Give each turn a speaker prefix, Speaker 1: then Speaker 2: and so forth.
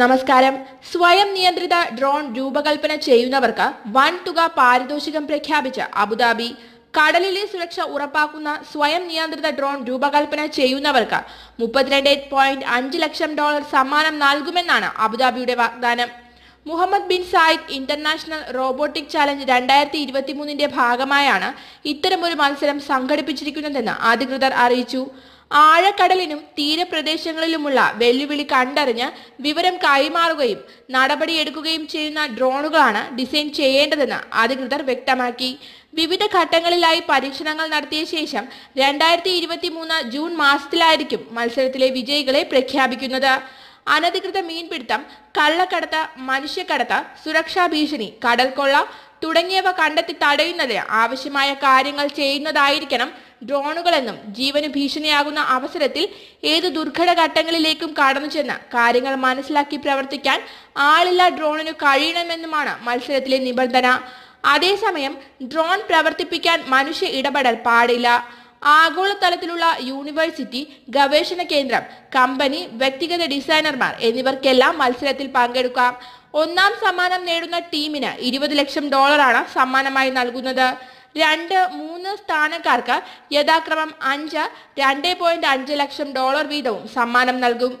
Speaker 1: നമസ്കാരം സ്വയം നിയന്ത്രിത ഡ്രോൺ രൂപകൽപ്പന ചെയ്യുന്നവർക്ക് തുക പാരിതോഷികം പ്രഖ്യാപിച്ച അബുദാബി കടലിലെ സുരക്ഷ ഉറപ്പാക്കുന്ന സ്വയം നിയന്ത്രിത ഡ്രോൺ രൂപകൽപ്പന ചെയ്യുന്നവർക്ക് മുപ്പത്തിരണ്ട് പോയിന്റ് അഞ്ച് ലക്ഷം ഡോളർ സമ്മാനം നൽകുമെന്നാണ് അബുദാബിയുടെ വാഗ്ദാനം Mohamed bin Zayed international robotic challenge രണ്ടായിരത്തി ഇരുപത്തിമൂന്നിന്റെ ഭാഗമായാണ് ഇത്തരമൊരു മത്സരം സംഘടിപ്പിച്ചിരിക്കുന്നതെന്ന് അധികൃതർ അറിയിച്ചു ആഴക്കടലിനും തീരപ്രദേശങ്ങളിലുമുള്ള വെല്ലുവിളി കണ്ടറിഞ്ഞ് വിവരം കൈമാറുകയും നടപടിയെടുക്കുകയും ചെയ്യുന്ന ഡ്രോണുകളാണ് ഡിസൈൻ ചെയ്യേണ്ടതെന്ന് അധികൃതർ വ്യക്തമാക്കി വിവിധ ഘട്ടങ്ങളിലായി പരീക്ഷണങ്ങൾ നടത്തിയ ശേഷം രണ്ടായിരത്തി ഇരുപത്തി മൂന്ന് ജൂൺ മാസത്തിലായിരിക്കും മത്സരത്തിലെ വിജയികളെ പ്രഖ്യാപിക്കുന്നത് അനധികൃത മീൻപിടുത്തം കള്ളക്കടത്ത് മനുഷ്യക്കടത്ത് സുരക്ഷാ ഭീഷണി കടൽക്കൊള്ള തുടങ്ങിയവ കണ്ടെത്തി തടയുന്നതിന് ആവശ്യമായ കാര്യങ്ങൾ ചെയ്യുന്നതായിരിക്കണം ഡ്രോണുകളെന്നും ജീവന് ഭീഷണിയാകുന്ന അവസരത്തിൽ ഏത് ദുർഘട ഘട്ടങ്ങളിലേക്കും കടന്നു ചെന്ന് കാര്യങ്ങൾ മനസ്സിലാക്കി പ്രവർത്തിക്കാൻ ആളില്ല ഡ്രോണിന് കഴിയണമെന്നുമാണ് മത്സരത്തിലെ നിബന്ധന അതേസമയം ഡ്രോൺ പ്രവർത്തിപ്പിക്കാൻ മനുഷ്യ ഇടപെടൽ പാടില്ല ആഗോളതലത്തിലുള്ള യൂണിവേഴ്സിറ്റി ഗവേഷണ കേന്ദ്രം കമ്പനി വ്യക്തിഗത ഡിസൈനർമാർ എന്നിവർക്കെല്ലാം മത്സരത്തിൽ പങ്കെടുക്കാം ഒന്നാം സമ്മാനം നേടുന്ന ടീമിന് ഇരുപത് ലക്ഷം ഡോളറാണ് സമ്മാനമായി നൽകുന്നത് രണ്ട് മൂന്ന് സ്ഥാനക്കാർക്ക് യഥാക്രമം അഞ്ച് രണ്ട് പോയിന്റ് അഞ്ച് ലക്ഷം ഡോളർ വീതവും സമ്മാനം നൽകും